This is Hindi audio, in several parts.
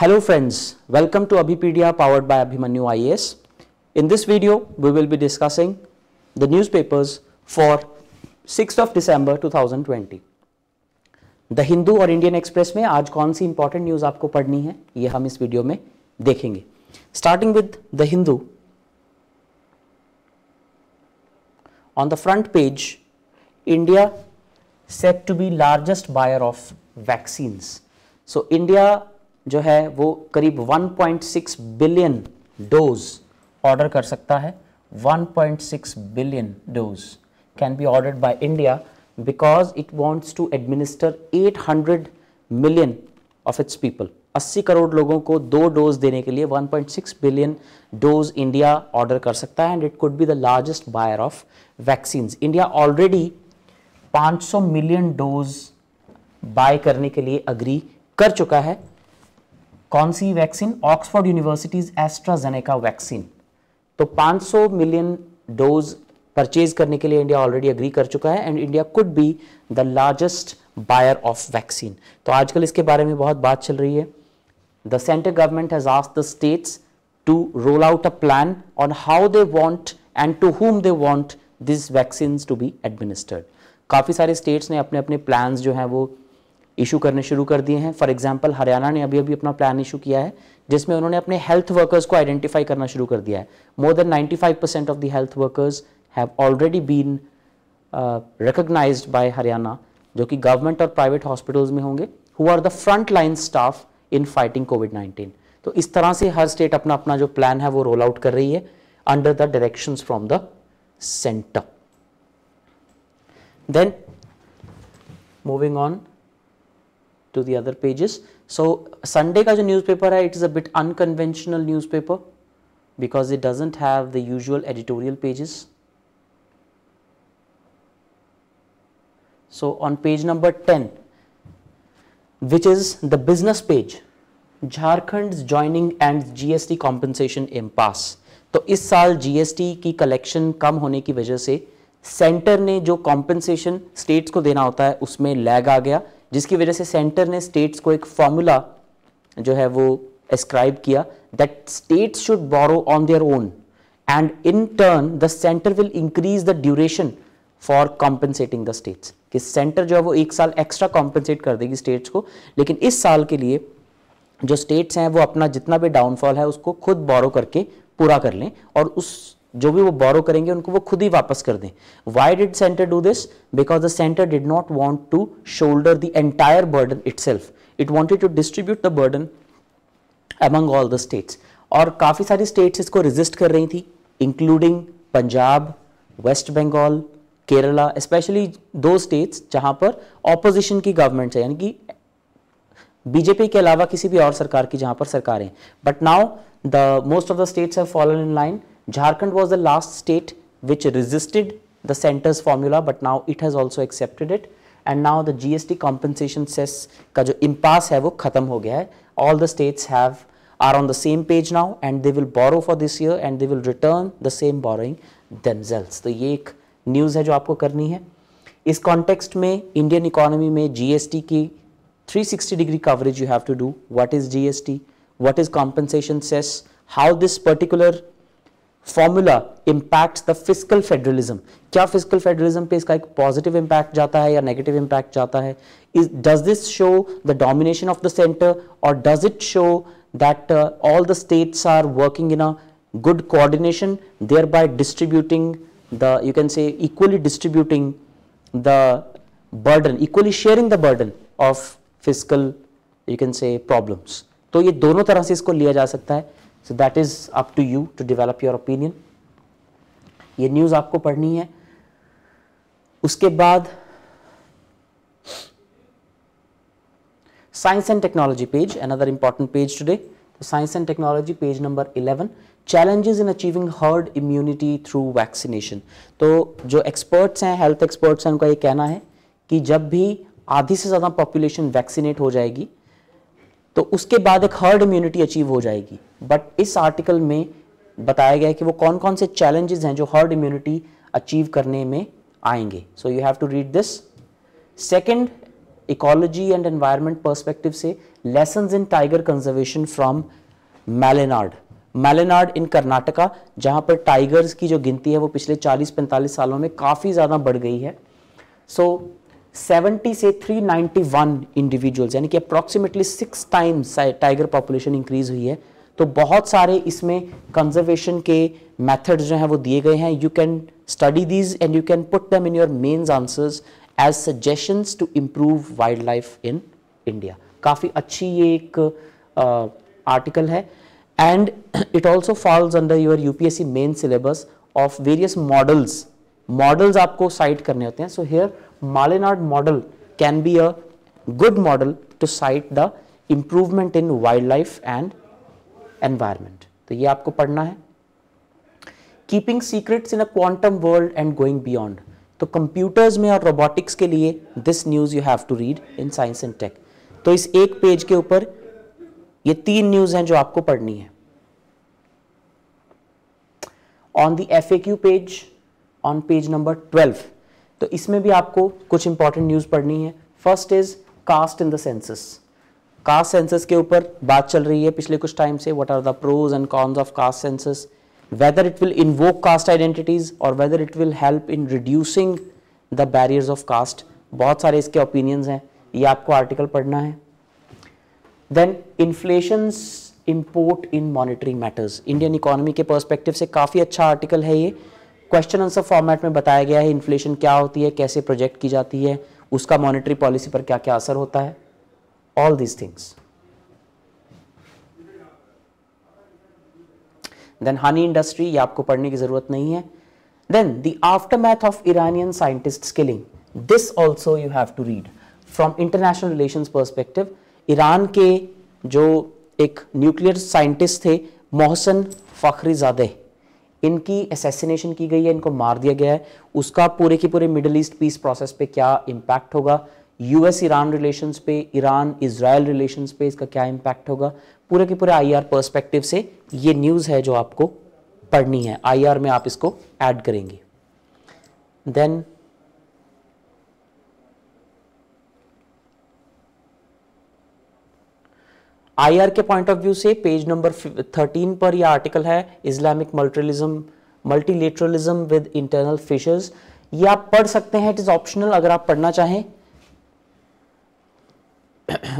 Hello friends, welcome to Abhipedia powered by Abhimanyu IAS. In this video, we will be discussing the newspapers for 6th of December 2020. The Hindu or Indian Express mein aaj kaun si important news aapko padhni hai, ye hum video mein dekhenge. Starting with the Hindu, on the front page, India said to be largest buyer of vaccines. So India जो है वो करीब 1.6 बिलियन डोज ऑर्डर कर सकता है 1.6 billion dose can be ordered by India because it wants to administer 800 million of its people 80 crore लोगों को दो डोज देने के लिए 1.6 बिलियन डोज इंडिया ऑर्डर कर सकता है and it could be the largest buyer of vaccine India already 500 million dose buy करने के लिए अग्री कर चुका है कौन सी vaccine Oxford universities AstraZeneca vaccine तो 500 मिलियन डोज परचेज करने के लिए इंडिया ऑलरेडी अग्री कर चुका है and India could be the largest buyer of vaccine तो आजकल इसके बारे में बहुत बात चल रही है the central government has ask the states to roll out a plan on how they want and to whom they want this vaccine to be administered काफ़ी सारे स्टेट्स ने अपने अपने प्लान जो हैं वो इशू करने शुरू कर दिए हैं फॉर एग्जाम्पल हरियाणा ने अभी अभी अपना प्लान इशू किया है जिसमें उन्होंने अपने हेल्थ वर्कर्स को आइडेंटिफाई करना शुरू कर दिया है more than 95 percent of the health workers have already been recognise by Haryana जो कि गवर्नमेंट और प्राइवेट हॉस्पिटल्स में होंगे who are the front line staff in fighting covid nineteen तो इस तरह से हर स्टेट अपना अपना जो प्लान है वो रोल आउट कर रही है under the direction from the centre then moving on to the other pages. So, Sunday का जो newspaper है it is a bit unconventional newspaper because it doesn't have the usual editorial pages. So, on page number 10 which is the business page Jharkhand joining and GST compensation impasse. तो इस साल GST की collection कम होने की वजह से सेंटर ने जो कॉम्पेंसेशन स्टेट्स को देना होता है उसमें लैग आ गया जिसकी वजह से सेंटर ने स्टेट्स को एक फॉर्मूला जो है वो एस्क्राइब किया that states should borrow on their own and in turn the centre will increase the duration for compensating the states कि सेंटर जो है वो एक साल एक्स्ट्रा कॉम्पनसेट कर देगी स्टेट्स को लेकिन इस साल के लिए जो स्टेट्स हैं वो अपना जितना भी डाउनफॉल है उसको खुद बोरो करके पूरा कर लें और उस जो भी वो बोरो करेंगे उनको वो खुद ही वापस कर दें why did centre do this because the centre did not want to shoulder the entire burden itself it wanted to distribute the burden among all the states और काफ़ी सारी स्टेट्स इसको रेजिस्ट कर रही थी इंक्लूडिंग पंजाब वेस्ट बंगाल केरला स्पेशली दो स्टेट्स जहाँ पर ऑपोजिशन की गवर्नमेंट है यानी कि बीजेपी के अलावा किसी भी और सरकार की जहाँ पर सरकारें but now the most of the states have fallen in line Jharkhand was the last state which resisted the center's formula but now it has also accepted it and now the GST compensation cess ka jo impasse hai, wo khatam ho gaya. all the states have are on the same page now and they will borrow for this year and they will return the same borrowing themselves So, ये एक news है जो आपको करनी है इस context में Indian economy में GST की 360 degree coverage you have to do. What is GST? What is compensation says? How this particular formula impact the physical federalism क्या फिजिकल फेडरलिज्म पे इसका एक पॉजिटिव इंपैक्ट जाता है या नेगेटिव इंपैक्ट जाता है is does this show the domination of the centre और does it show that all the states are working in a good coordination thereby distributing the you can say equally distributing the burden equally sharing the burden of physical you can say problems तो ये दोनों तरह से इसको लिया जा सकता है so that is up to you to develop your opinion ये न्यूज आपको पढ़नी है उसके बाद science and technology page another important page today science and technology page number eleven challenges in achieving herd immunity through vaccination तो जो एक्सपर्ट्स हैं हेल्थ एक्सपर्ट्स हैं उनका ये कहना है कि जब भी आधी से ज्यादा पॉपुलेशन वैक्सीनेट हो जाएगी तो उसके बाद एक हर्ड इम्यूनिटी अचीव हो जाएगी बट इस आर्टिकल में बताया गया है कि वो कौन कौन से चैलेंजेस हैं जो हर्ड इम्यूनिटी अचीव करने में आएंगे so you have to read this second ecology and environment perspective से lesson in tiger conservation from Malnad Malnad in Karnataka जहाँ पर टाइगर्स की जो गिनती है वो पिछले 40-45 सालों में काफ़ी ज़्यादा बढ़ गई है सो so, 70 से 391 इंडिविजुअल्स यानी कि approximately six times tiger population increase हुई है तो बहुत सारे इसमें कंजर्वेशन के मैथड जो हैं वो दिए गए हैं you can study these and you can put them in your mains answers as suggestions to improve wildlife in India काफ़ी अच्छी ये एक आर्टिकल है and it also falls under your UPSC main syllabus of various models models आपको साइट करने होते हैं so here Malinard model can be a good model to cite the improvement in wildlife and environment. तो ये आपको पढ़ना है keeping secrets in a quantum world and going beyond तो कंप्यूटर्स में और रोबोटिक्स के लिए this news you have to read in science and tech तो इस एक पेज के ऊपर ये तीन न्यूज हैं जो आपको पढ़नी है on the F page on page number twelve तो इसमें भी आपको कुछ इंपॉर्टेंट न्यूज पढ़नी है first is caste in the caste census के ऊपर बात चल रही है पिछले कुछ टाइम से what are the pros and cons of caste census whether it will invoke caste identities और whether it will help in reducing the barriers of caste बहुत सारे इसके ओपिनियंस हैं ये आपको आर्टिकल पढ़ना है then inflation import in monitoring matters Indian economy के परस्पेक्टिव से काफी अच्छा आर्टिकल है ये क्वेश्चन आंसर फॉर्मेट में बताया गया है इन्फ्लेशन क्या होती है कैसे प्रोजेक्ट की जाती है उसका मॉनेटरी पॉलिसी पर क्या क्या असर होता है all these things then honey industry ये आपको पढ़ने की जरूरत नहीं है then the aftermath of Iranian scientist killing this also you have to read from international relation perspective Iran के जो एक न्यूक्लियर साइंटिस्ट थे मोहसन फखरी ज़ादे इनकी असेसिनेशन की गई है इनको मार दिया गया है उसका पूरे के पूरे मिडल ईस्ट पीस प्रोसेस पे क्या इम्पैक्ट होगा यूएस ईरान रिलेशंस पे ईरान इसराइल रिलेशंस पे इसका क्या इम्पैक्ट होगा पूरे के पूरे आईआर पर्सपेक्टिव से ये न्यूज़ है जो आपको पढ़नी है आईआर में आप इसको ऐड करेंगे देन आईआर के पॉइंट ऑफ व्यू से पेज नंबर 13 पर यह आर्टिकल है Islamic multilism multilateralism with internal fissures ये आप पढ़ सकते हैं इट इज ऑप्शनल अगर आप पढ़ना चाहें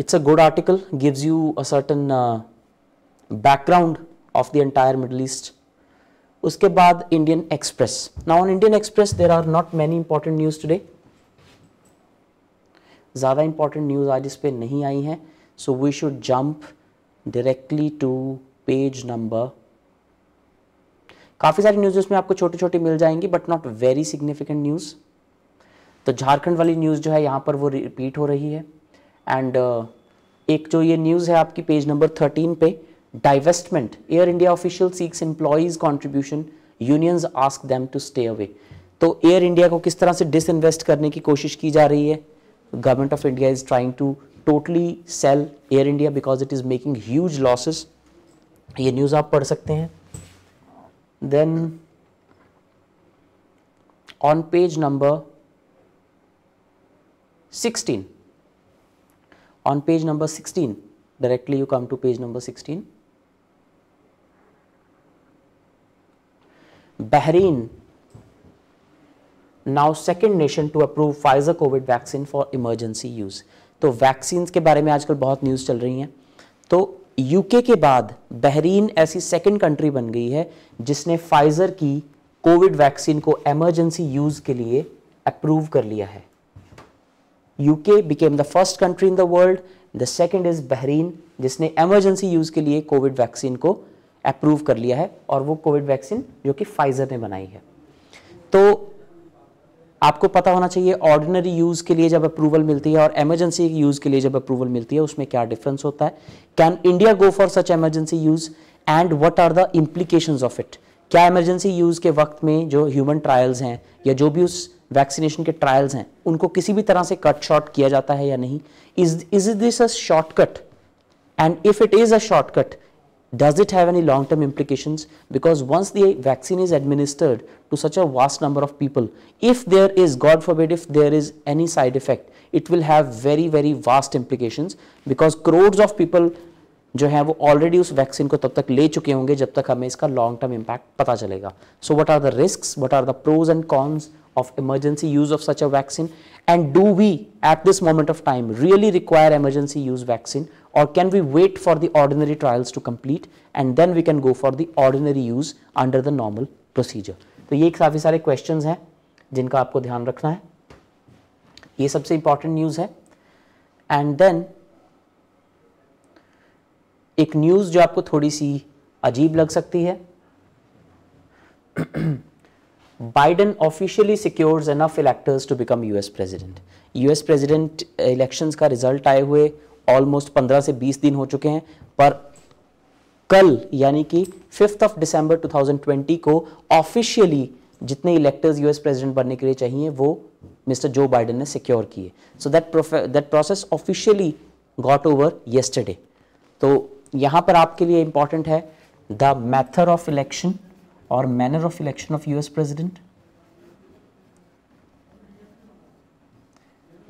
it's a good article gives you a certain background of the entire Middle East उसके बाद Indian Express now on Indian Express there are not many important news today ज़्यादा इंपॉर्टेंट न्यूज़ आज इस पर नहीं आई हैं So we should jump directly to page number काफ़ी सारी न्यूज़ उसमें आपको छोटी छोटी मिल जाएंगी but not very significant news तो झारखंड वाली न्यूज़ जो है यहाँ पर वो रिपीट हो रही है एंड uh, एक जो ये न्यूज़ है आपकी पेज नंबर थर्टीन पे divestment Air India official seeks employees contribution unions ask them to stay away तो एयर इंडिया को किस तरह से डिसइन्वेस्ट करने की कोशिश की जा रही है government of India is trying to totally sell Air India because it is making huge losses. ये न्यूज़ आप पढ़ सकते हैं then on page number 16 on page number 16 directly you come to page number 16 bahrain now second nation to approve pfizer covid vaccine for emergency use तो वैक्सीन के बारे में आजकल बहुत न्यूज़ चल रही हैं तो यूके के बाद बहरीन ऐसी सेकेंड कंट्री बन गई है जिसने फाइज़र की कोविड वैक्सीन को एमरजेंसी यूज़ के लिए अप्रूव कर लिया है UK became the first country in the world the second is Bahrain जिसने एमरजेंसी यूज़ के लिए कोविड वैक्सीन को अप्रूव कर लिया है और वो कोविड वैक्सीन जो कि फाइज़र ने बनाई है तो आपको पता होना चाहिए ऑर्डिनरी यूज़ के लिए जब अप्रूवल मिलती है और एमरजेंसी यूज़ के लिए जब अप्रूवल मिलती है उसमें क्या डिफरेंस होता है can India go for such emergency use and what are the implication of it क्या इमरजेंसी यूज़ के वक्त में जो ह्यूमन ट्रायल्स हैं या जो भी उस वैक्सीनेशन के ट्रायल्स हैं उनको किसी भी तरह से कट शॉर्ट किया जाता है या नहीं is is this a shortcut and if it is a shortcut Does it have any long term implications? Because once the vaccine is administered to such a vast number of people, if there is, God forbid, if there is any side effect, it will have very, very vast implications because crores of people जो है वो ऑलरेडी उस वैक्सीन को तब तक ले चुके होंगे जब तक हमें इसका लॉन्ग टर्म इम्पैक्ट पता चलेगा so what are the risk what are the pros and cons of emergency use of such a vaccine And do we at this moment of time really require emergency use vaccine or can we wait for the ordinary trials to complete and then we can go for the ordinary use under the normal procedure. तो ये काफ़ी सारे questions हैं जिनका आपको ध्यान रखना है ये सबसे important news है एंड देन एक न्यूज़ जो आपको थोड़ी सी अजीब लग सकती है Biden officially electors to become U S president U S president election का रिजल्ट आए हुए ऑलमोस्ट 15 से 20 दिन हो चुके हैं पर कल यानी कि फिफ्थ ऑफ दिसंबर 2020 को ऑफिशियली जितने इलेक्टर्स यूएस प्रेसिडेंट बनने के लिए चाहिए वो मिस्टर जो बाइडन ने सिक्योर किए so that that process officially got over yesterday तो यहाँ पर आपके लिए इंपॉर्टेंट है द मैथड ऑफ इलेक्शन और manner of election of US President?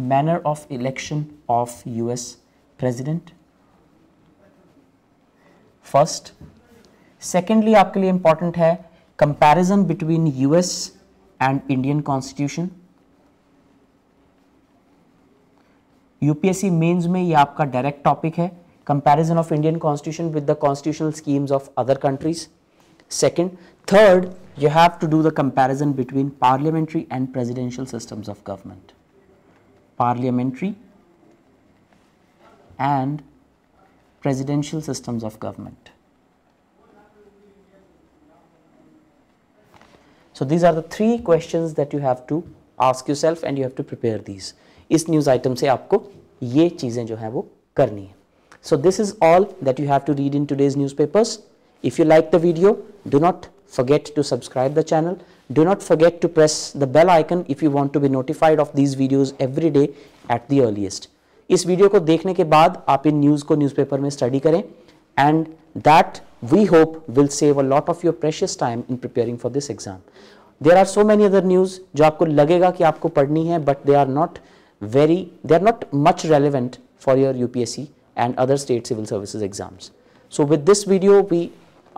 Manner of election of US President? First secondly आपके लिए इंपॉर्टेंट है comparison between US and Indian constitution UPSC mains में ये आपका डायरेक्ट टॉपिक है comparison of Indian constitution with the constitutional schemes of other countries Second, third, you have to do the comparison between parliamentary and presidential systems of government. Parliamentary and presidential systems of government. So these are the three questions that you have to ask yourself and you have to prepare these. इस news item से आपको ये चीज़ें जो हैं वो करनी है so this is all that you have to read in today's news if you like the video, do not forget to subscribe the channel. Do not forget to press the bell icon if you want to be notified of these videos every day at the earliest. इस वीडियो को देखने के बाद आप इन न्यूज़ को न्यूज़पेपर में स्टडी करें and that we hope will save a lot of your precious time in preparing for this exam there are so many other news जो आपको लगेगा कि आपको पढ़नी है but they are not very they are not much relevant for your U P S C and other state civil services exams So with this video, we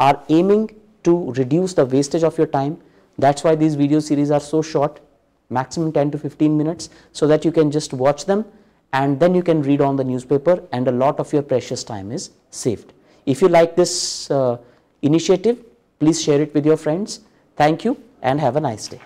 are aiming to reduce the wastage of your time. That's why these video series are so short, maximum 10 to 15 minutes, so that you can just watch them and then you can read on the newspaper and a lot of your precious time is saved. If you like this uh, initiative, please share it with your friends. Thank you and have a nice day.